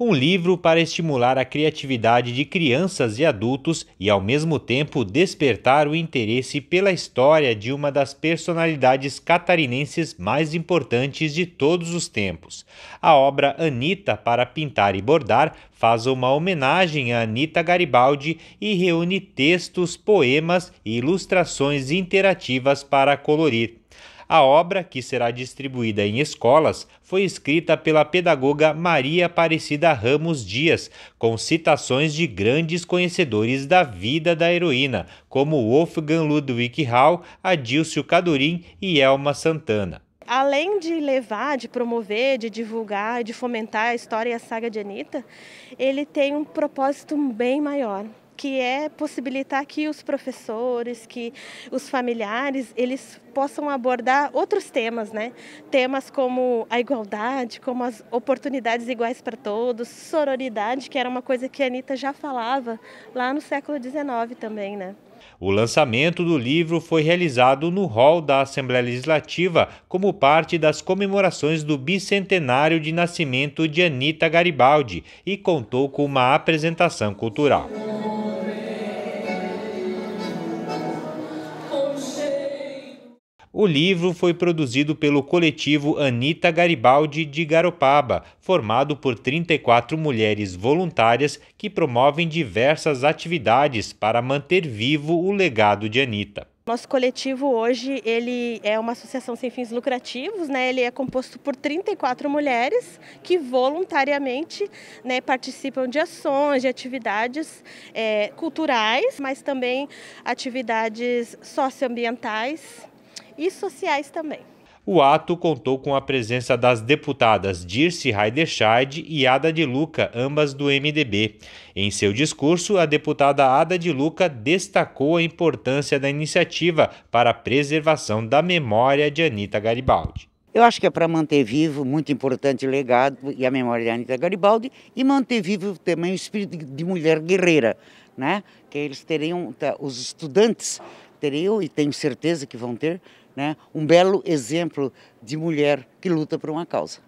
um livro para estimular a criatividade de crianças e adultos e, ao mesmo tempo, despertar o interesse pela história de uma das personalidades catarinenses mais importantes de todos os tempos. A obra Anita para Pintar e Bordar faz uma homenagem a Anita Garibaldi e reúne textos, poemas e ilustrações interativas para colorir. A obra, que será distribuída em escolas, foi escrita pela pedagoga Maria Aparecida Ramos Dias, com citações de grandes conhecedores da vida da heroína, como Wolfgang Ludwig Hall, Adilcio Cadorim e Elma Santana além de levar, de promover, de divulgar, de fomentar a história e a saga de Anitta, ele tem um propósito bem maior que é possibilitar que os professores, que os familiares, eles possam abordar outros temas, né? Temas como a igualdade, como as oportunidades iguais para todos, sororidade, que era uma coisa que a Anitta já falava lá no século XIX também, né? O lançamento do livro foi realizado no hall da Assembleia Legislativa como parte das comemorações do bicentenário de nascimento de Anita Garibaldi e contou com uma apresentação cultural. O livro foi produzido pelo coletivo Anita Garibaldi de Garopaba, formado por 34 mulheres voluntárias que promovem diversas atividades para manter vivo o legado de Anita. Nosso coletivo hoje ele é uma associação sem fins lucrativos, né? Ele é composto por 34 mulheres que voluntariamente né, participam de ações, de atividades é, culturais, mas também atividades socioambientais e sociais também. O ato contou com a presença das deputadas Dirce Heiderscheid e Ada de Luca, ambas do MDB. Em seu discurso, a deputada Ada de Luca destacou a importância da iniciativa para a preservação da memória de Anita Garibaldi. Eu acho que é para manter vivo, muito importante o legado e a memória de Anita Garibaldi, e manter vivo também o espírito de mulher guerreira, né? que eles teriam, tá, os estudantes teriam, e tenho certeza que vão ter, né? um belo exemplo de mulher que luta por uma causa.